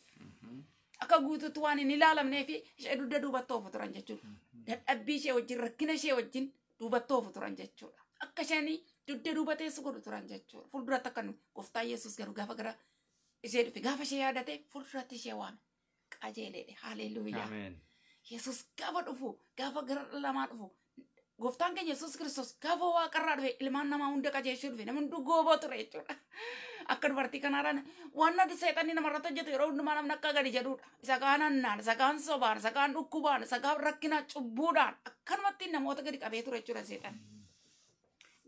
akka guutuutti waan hin ilaalamnee fi ishee dugda duubattoo ofu turan jechuudha. Dadhabbii ishee wajjin rakkina ishee wajjin duubattoo ofu turan jechuudha. Akka isheen dugda duubateessu godhu turan jechuudha. Fuulduratti akka nu gooftaa Yesuus garuu gaafa gara ishee dhufe gaafa ishee yaadate fuulduratti ishee waame. Qajeeleedhe haalelluuyaa. Yesuus gaafa dhufu gaafa gara lamaa dhufu gooftaan keenya Yesuus Kiristoos gaafa waaqarraa dhufe ilmaan namaa hunda qajeelchuu dhufe namni dhugooboo ture jechuudha. akka dubartii kanarraan waan adda seexanni namarratti hojjetu yeroo hundumaa namni akka gadi jedhudha. Isa kaan annaan, isa kaan sobaan, isa kaan dhukkubaan, isa kaan rakkina cubbuudhaan akkanumatti namoota gadi qabee ture jechuudha seexanni.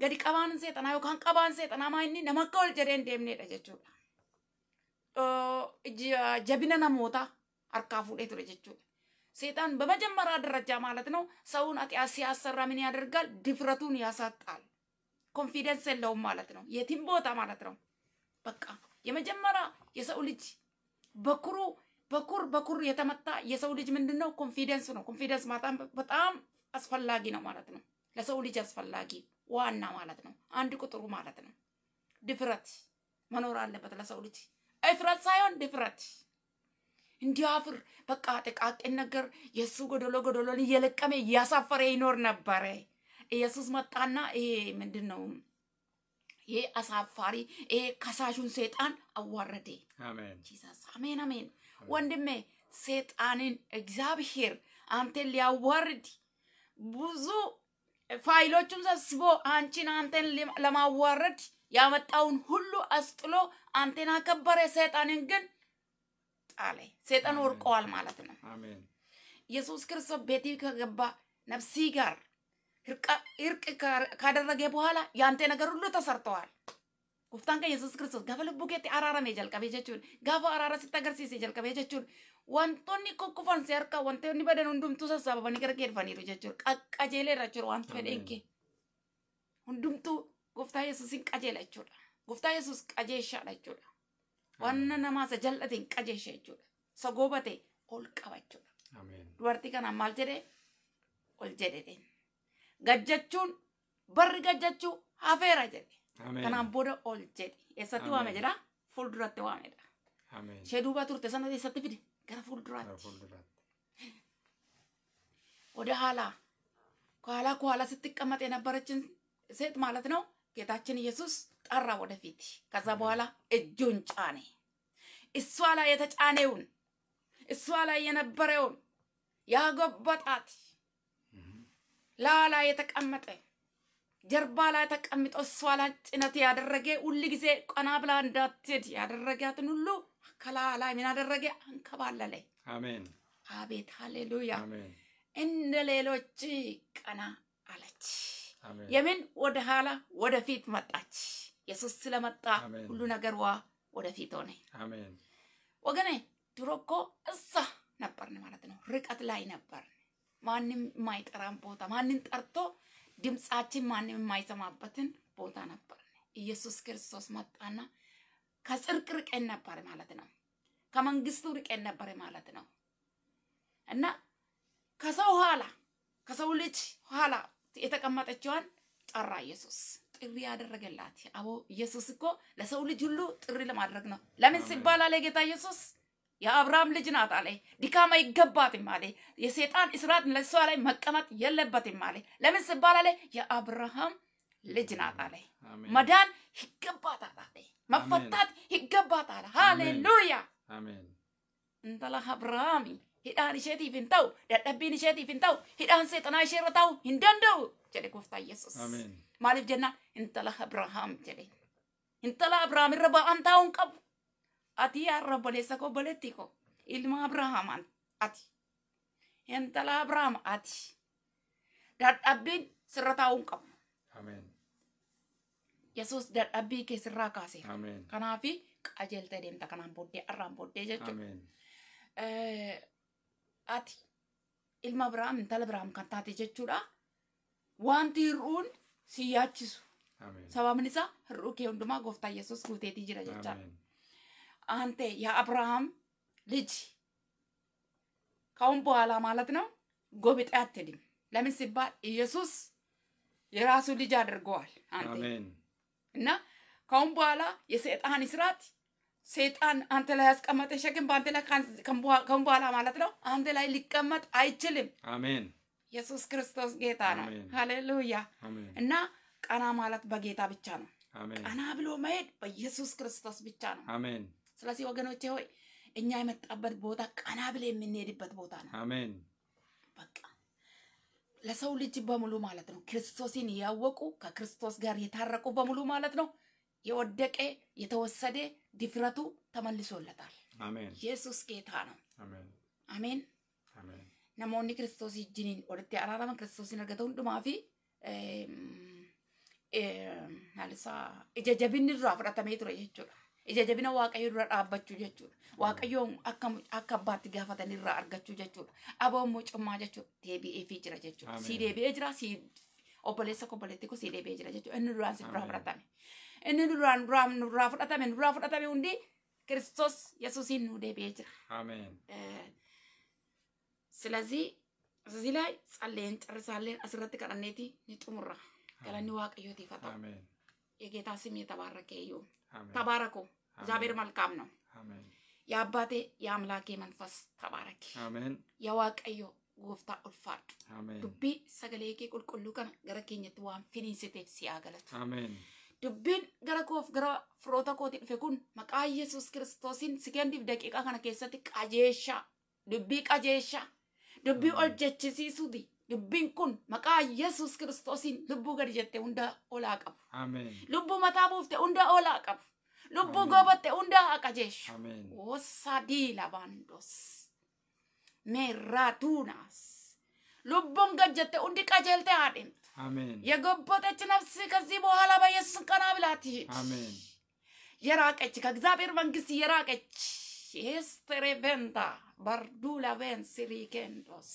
Gadi qabaan seexanaa yookaan qabaan seexanaa maa inni nama akka ol jedhee hin deemneedha jechuudha. Jabina namootaa harkaa fuudhee ture jechuudha. Seexan በመጀመሪያ ደረጃ ማለት ነው ሰውን ኃጢአት ሲያሰራ ምን ያደርጋል? ድፍረቱን ያሳጣል። ኮንፊደንስ የለውም ማለት ነው። የትም ቦታ ማለት ነው። በቃ የመጀመሪያ የሰው ልጅ በኩሩ በኩር በኩር የተመታ የሰው ልጅ ምንድን ነው? ኮንፊደንስ ነው። ኮንፊደንስ በጣም አስፈላጊ ነው ማለት ነው። ለሰው ልጅ አስፈላጊ ዋና ማለት ነው። አንድ ቁጥሩ ማለት ነው። ድፍረት መኖር አለበት ለሰው ልጅ እፍረት ሳይሆን ድፍረት እንዲያፍር በቃ ጥቃቅን ነገር የእሱ ጎደሎ ጎደሎን እየለቀመ እያሳፈረ ይኖር ነበረ። ኢየሱስ መጣና ይሄ ምንድን ነው ይሄ አሳፋሪ ይሄ ከሳሹን ሴጣን አዋረደ። ጂሰስ አሜን አሜን። ወንድሜ ሴጣንን እግዚአብሔር አንተን ሊያዋርድ ብዙ ፋይሎቹም ሰብስቦ አንቺን አንተን ለማዋረድ ያመጣውን ሁሉ አስጥሎ አንተን አከበረ። ሰይጣንን ግን ጣለ። ሰይጣን ወርቀዋል ማለት ነው። ኢየሱስ ክርስቶስ ቤቲ ከገባ ነፍሲ ጋር እርቅ ካደረገ በኋላ ያንተ ነገር ሁሉ ተሰርተዋል። ጉፍታን ከን የሱስ ክርስቶስ ገበል ቡኬት አራረም የጀልቀብ የጀችን ጋፎ አራረ ስተገርሲስ የጀልቀብ የጀችን ወንቶኒ ኮኩፋን ሲያርካ ወንቶኒ በደን ሁንዱም ቱሰሳበ በኒገር ጌድፋኒሩ ጀችር ቀቀጀሌ ረችር ዋንቱ በደንኬ ሁንዱምቱ ጉፍታ የሱስን ቀጀለችር ጉፍታ የሱስ ቀጀሻ ለችር ዋነ ነማሰ ቀጀሻ ችር ሰጎበቴ ኦልቀባችር ዱዋርቲ ከን አማልጀደ ኦልጀደደን gajjachuun barri gajjachuu hafeera jedhe. Kanaan booda ol jedhe. Eessatti waame jedha fuulduratti waame waamedha. Ishee duuba turte sana eessatti fide gara fuulduraatti. Oda haalaa ከኋላ ከኋላ ስትቀመጥ የነበረችን ሴት ማለት ነው። ጌታችን ኢየሱስ ጠራ ወደፊት። caane. በኋላ እጁን ጫነ። እሷ ላይ የተጫነውን እሷ ላይ የነበረውን ያጎበጣት ላላ የተቀመጠ ጀርባ ላይ ተቀምጦ እሷ ላይ ጭነት ያደረገ ሁል ጊዜ ቀና ብላ እንዳትሄድ ያደረጋትን ሁሉ ከላላ ምን አደረገ? አንከባለለ። አሜን። አቤት ሃሌሉያ። እንደ ሌሎች ቀና አለች። የምን ወደ ኋላ ወደፊት መጣች። ኢየሱስ ስለመጣ ሁሉ ነገርዋ ወደፊት ሆነ። አሜን። ወገኔ ድሮ እኮ እዛ ነበርን ማለት ነው፣ ርቀት ላይ ነበር ማንም የማይጠራን ቦታ ማንን ጠርቶ ድምፃችን ማንም የማይሰማበትን ቦታ ነበር። ኢየሱስ ክርስቶስ መጣና ከጽርቅ ርቀን ነበር ማለት ነው። ከመንግስቱ ርቀን ነበር ማለት ነው እና ከሰው ኋላ ከሰው ልጅ ኋላ የተቀመጠችዋን ጠራ ኢየሱስ። ጥሪ ያደረገላት አቦ ኢየሱስ እኮ ለሰው ልጅ ሁሉ ጥሪ ለማድረግ ነው። ለምን ሲባል አለ ጌታ ኢየሱስ يا أبرام لجنات عليه دكامة يقبات مالي يا سيطان إسرات نلسو عليه مكامات يلبات مالي لمن سبال عليه يا أبرام لجنات عليه مدان يقبات عليه مفتات يقبات عليه هاليلويا آمين انت الله أبرامي هدان شادي فينتو دتبيني شادي فينتو هدان سيطان عشيرتو هندندو جلي كفتا يسوس آمين مالي في جنة انت الله أبرام جلي انت الله أبرامي ربا أنتو انقبو ati arrabboleessa ya, koo baletti ko ilma abraham ati entala Abraham ati serata Amen. dadhabbiin sirra taa'uun qabu. Yesuus dadhabbii kee sirraa kaase. Kanaaf qajeeltee deemta kanaan booddee arraan amen eh Ati ilma Abraham entala Abraham kan taate jechuudha. Wanti run si ya amen sabamnisa ruke unduma gofta yesus ku te ti jira amen አንተ የአብርሃም ልጅ ካሁን በኋላ ማለት ነው ጎብጤ አትድም። ለምን ሲባል ኢየሱስ የራሱ ልጅ አድርገዋል አንተ እና ካሁን በኋላ የሰይጣን ስራት ሰይጣን አንተ ላይ ያስቀመጠ ሸክም በአንተ ላይ ካሁን በኋላ ማለት ነው አንተ ላይ ሊቀመጥ አይችልም። አሜን። ኢየሱስ ክርስቶስ ጌታ ነው። ሃሌሉያ። እና ቀና ማለት በጌታ ብቻ ነው። ቀና ብሎ መሄድ በኢየሱስ ክርስቶስ ብቻ ነው። አሜን። ስለዚህ ወገኖቼ ሆይ እኛ የመጣበት ቦታ ቀና ብለ የምንሄድበት ቦታ ነው። አሜን። በቃ ለሰው ልጅ በሙሉ ማለት ነው። ክርስቶስን እያወቁ ከክርስቶስ ጋር የታረቁ በሙሉ ማለት ነው። የወደቀ የተወሰደ ድፍረቱ ተመልሶለታል። አሜን። ኢየሱስ ጌታ ነው። አሜን። አሜን። namoonni kiristoosii wajjiniin walitti araarama kiristoosiin argatu hundumaa fi ija jabinni irraa fudhatamee ture jechuudha. ija jabina waaqayyo dura dhaabbachuu jechuudha. Waaqayyoon akka abbaatti gaafatan irraa argachuu jechuudha. Aboon mucummaa jechuudha. Deebi'eefii jira jechuudha. Si deebi'ee jira si obboleessa obboleetti koo si deebi'ee jira jechuudha. Inni duraan si duraa fudhatame. Inni duraan duraan nurraa fudhatame nurraa fudhatame hundi Kiristoos Yesuusiin nu deebi'ee jira. Silazii እዚህ ላይ ጸልየን ጨርሳለን። አስረት ቀረኔቲ ንጥሙራ ገለኒ ዋቅዮት ይፈታ የጌታ ስም የተባረከ ይሁን። ተባረኩ። እግዚአብሔር መልካም ነው። የአባቴ የአምላኬ መንፈስ ተባረክ። የዋቀዮ ጎፍታ ኡልፋድ ዱቢ ሰገሌጌ ቁልቁሉ ከን ገረ ኬኘት ሲያገለት አሜን። ዱቢን ገረ ኮፍ ገረ መቃ ኢየሱስ ክርስቶስን ስገንዲፍ ደቂቃ ከነ ኬሰት ቀጀሻ ዱቢ ቀጀሻ ዱቢ ኦል Lubbiin kun maqaa Yesuus Kiristoosiin lubbuu gadi jette hunda olaa qabu. Lubbuu mataa buufte hunda olaa qabu. Lubbuu goobatte hunda haqa jeeshu. Wosadii labandos. Meerratuunas. Lubbuun gad jette hundi qajeelte haadhin. የጎበጠች ነፍስ ከዚህ በኋላ በኢየሱስ ቀና ብላ ትሂድ። የራቀች ከእግዚአብሔር መንግስት የራቀች ኤስትሬ ቤንታ በርዱላ ቤን ስሪኬንዶስ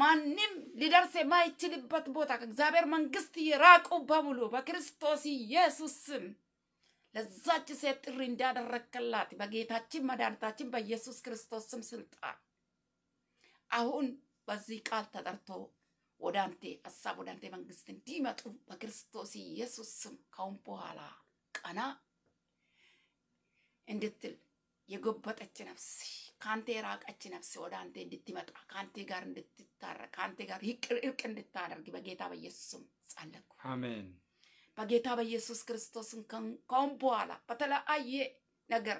ማንም ሊደርስ የማይችልበት ቦታ ከእግዚአብሔር መንግስት የራቁ በሙሉ በክርስቶስ ኢየሱስ ስም ለዛች ሴት ጥሪ እንዳደረግከላት በጌታችን መድኃኒታችን በኢየሱስ ክርስቶስ ስም ስልጣን አሁን በዚህ ቃል ተጠርቶ ወደ አንተ ሀሳብ ወደ አንተ መንግስት እንዲመጡ በክርስቶስ ኢየሱስ ስም ካሁን በኋላ ቀና እንድትል የጎበጠች ነፍስ ከአንተ የራቀች ነፍስ ወደ አንተ እንድትመጣ ከአንተ ጋር እንድትታረቅ ከአንተ ጋር እርቅ እንድታደርግ በጌታ በኢየሱስም ጸለይኩ። አሜን። በጌታ በኢየሱስ ክርስቶስም ከአሁን በኋላ በተለያየ ነገር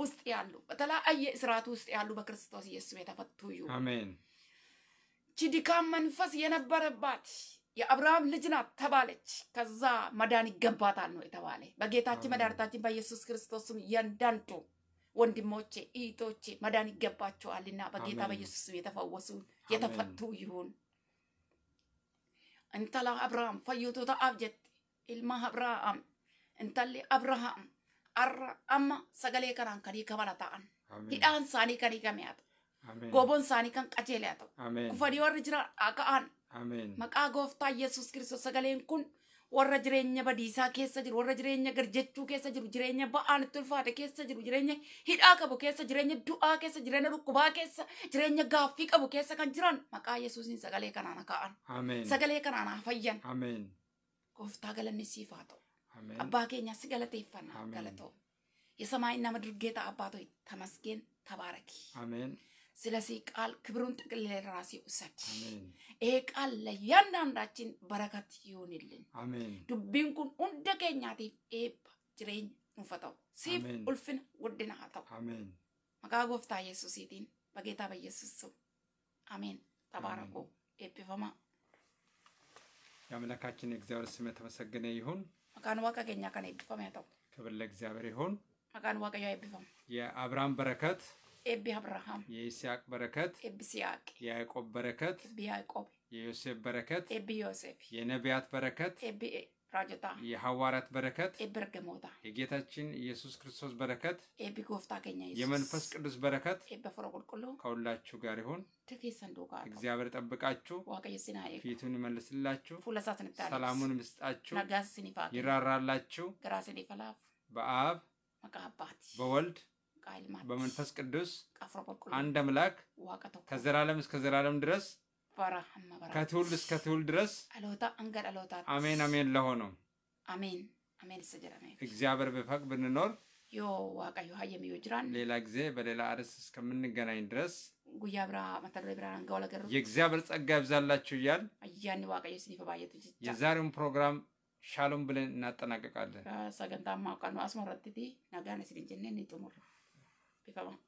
ውስጥ ያሉ በተለያየ እስራት ውስጥ ያሉ በክርስቶስ ኢየሱስ የተፈቱ ዩ አሜን። ድካም መንፈስ የነበረባት የአብርሃም ልጅ ናት ተባለች። ከዛ መዳን ይገባታል ነው የተባለ። በጌታችን መድኃኒታችን በኢየሱስ ክርስቶስም እያንዳንዱ ወንድሞቼ እህቶቼ መዳን ይገባቸዋልና በጌታ በኢየሱስ የተፈወሱ የተፈቱ ይሁን። እንተላ አብርሃም ፈዩቶተ አብጀት ኢልማ አብርሃም እንተሌ አብርሃም አራ አማ ሰገሌ ከናን ከኒ ከመነ ሂዳን ሳኒ ከኒ ከሚያተ ጎቦን ሳኒ ከን ቀጀለ ያተው ኩፈኒ ወር ጅራ አከአን መቃ ጎፍታ ኢየሱስ ክርስቶስ ሰገሌን ኩን warra jireenya badiisaa keessa jiru, warra jireenya garjechuu keessa jiru, jireenya ba'aan itti ulfaate keessa jiru, jireenya hidhaa qabu keessa, jireenya du'aa keessa, jireenya dhukkubaa keessa, jireenya gaaffii qabu keessa kan jiran maqaa Yesuusiin sagalee kanaan ka'an. Sagalee kanaan haa fayyan. Gooftaa galanni siif haa ta'u. Abbaa keenya si galateeffannaa galatoo. Yesamaa galata'u. የሰማይና ምድር ጌታ አባቶይ ተመስገን፣ ተባረኪ። አሜን። ስለዚህ ቃል ክብሩን ጥቅል ለራሴው ይውሰድ። ይሄ ቃል ለእያንዳንዳችን በረከት ይሁንልን። ዱቢን ኩን ሁንደ ኬኛቲፍ ኤብ ጅሬኝ ኑፈተው ሴፍ ኡልፍን ውድና ተው መጋ ጎፍታ ኢየሱሲቲን በጌታ በኢየሱስ ስም አሜን። ተባረኩ። ኤጲፈማ የአምላካችን የእግዚአብሔር ስም የተመሰገነ ይሁን። መቃን ዋቀ ኬኛ ከነ ኤጲፈማ ያተው ክብር ለእግዚአብሔር ይሁን። መቃን ዋቀ ያ ኤጲፈማ የአብርሃም በረከት ኤቢ አብርሃም፣ የይስሐቅ በረከት ኤቢ ሲያቅ፣ የያዕቆብ በረከት ኤቢ ያዕቆብ፣ የዮሴፍ በረከት ኤቢ ዮሴፍ፣ የነቢያት በረከት ኤቢ ራጀታ፣ የሐዋርያት በረከት ኤቢ ርገሞታ፣ የጌታችን ኢየሱስ ክርስቶስ በረከት ኤቢ ጎፍታ ገኛ፣ የመንፈስ ቅዱስ በረከት ኤቢ ፍሮ ቁልቁሎ ከሁላችሁ ጋር ይሁን። እግዚአብሔር ጠብቃችሁ፣ ፊቱን ይመልስላችሁ፣ ሰላሙን ምስጣችሁ፣ ይራራላችሁ። በአብ በወልድ በመንፈስ ቅዱስ አንድ አምላክ ከዘላለም እስከ ዘላለም ድረስ ከትውልድ እስከ ትውልድ ድረስ አሜን አሜን ለሆነው አሜን አሜን እግዚአብሔር ቢፈቅድ ብንኖር ዮ ጅራን ሌላ ጊዜ በሌላ አርስ እስከምንገናኝ ድረስ ጉያ ብራ ብራ የእግዚአብሔር ጸጋ ይብዛላችሁ እያል አያን ስኒፈ ባየቱ የዛሬውን ፕሮግራም ሻሎም ብለን እናጠናቀቃለን ሰገንታ ነው አስመረትቲ ነጋነ ኒጡሙር Et ça va.